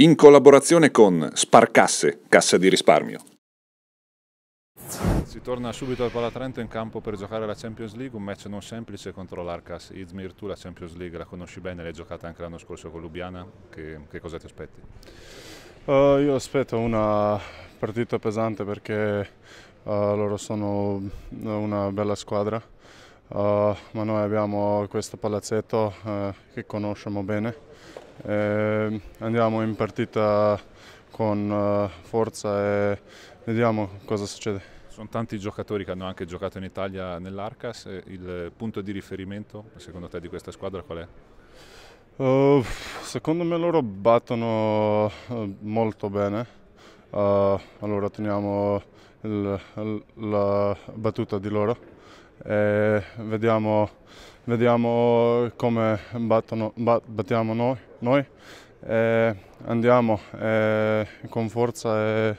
in collaborazione con Sparcasse, Cassa di Risparmio. Si torna subito al Palatrento in campo per giocare la Champions League, un match non semplice contro l'Arcas Izmir. Tu la Champions League la conosci bene, l'hai giocata anche l'anno scorso con Lubiana, che, che cosa ti aspetti? Uh, io aspetto una partita pesante perché uh, loro sono una bella squadra. Uh, ma noi abbiamo questo palazzetto uh, che conosciamo bene. E eh, andiamo in partita con uh, forza e vediamo cosa succede. Sono tanti giocatori che hanno anche giocato in Italia nell'Arcas, il punto di riferimento secondo te di questa squadra qual è? secondo me loro battono molto bene, allora teniamo il, la battuta di loro e vediamo, vediamo come battono, bat, battiamo noi, noi e andiamo e con forza e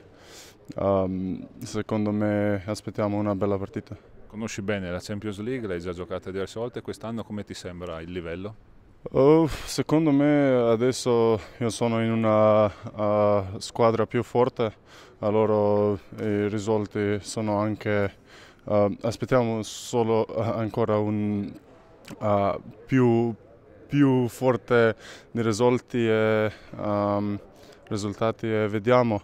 um, secondo me aspettiamo una bella partita. Conosci bene la Champions League, l'hai già giocata diverse volte, quest'anno come ti sembra il livello? Uh, secondo me adesso io sono in una uh, squadra più forte, allora eh, i risultati sono anche... Uh, aspettiamo solo ancora un più, più forte di risultati e um, risultati e vediamo.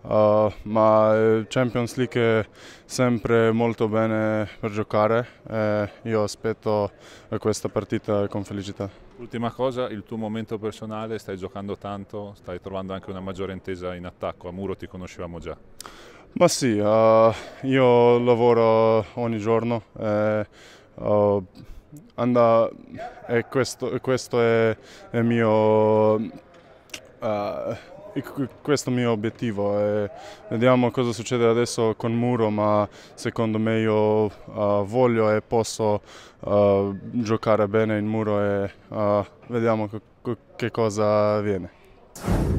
Uh, ma eh, Champions League è sempre molto bene per giocare e io aspetto questa partita con felicità. Ultima cosa, il tuo momento personale, stai giocando tanto, stai trovando anche una maggiore intesa in attacco, a Muro ti conoscevamo già. Ma sì, uh, io lavoro ogni giorno. Eh, uh, anda, e questo, questo, è il mio uh, questo è il mio obiettivo. E vediamo cosa succede adesso con Muro, ma secondo me io uh, voglio e posso uh, giocare bene in Muro e uh, vediamo che cosa avviene.